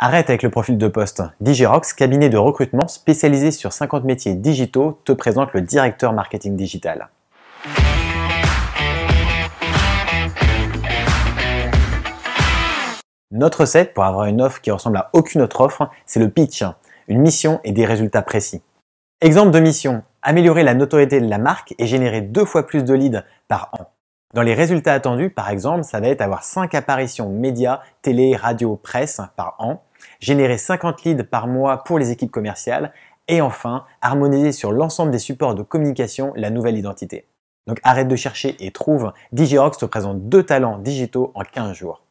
Arrête avec le profil de poste. Digirox, cabinet de recrutement spécialisé sur 50 métiers digitaux, te présente le directeur marketing digital. Notre recette pour avoir une offre qui ressemble à aucune autre offre, c'est le pitch, une mission et des résultats précis. Exemple de mission, améliorer la notoriété de la marque et générer deux fois plus de leads par an. Dans les résultats attendus, par exemple, ça va être avoir 5 apparitions médias, télé, radio, presse par an, générer 50 leads par mois pour les équipes commerciales et enfin harmoniser sur l'ensemble des supports de communication la nouvelle identité. Donc arrête de chercher et trouve, DigiRox te présente deux talents digitaux en 15 jours.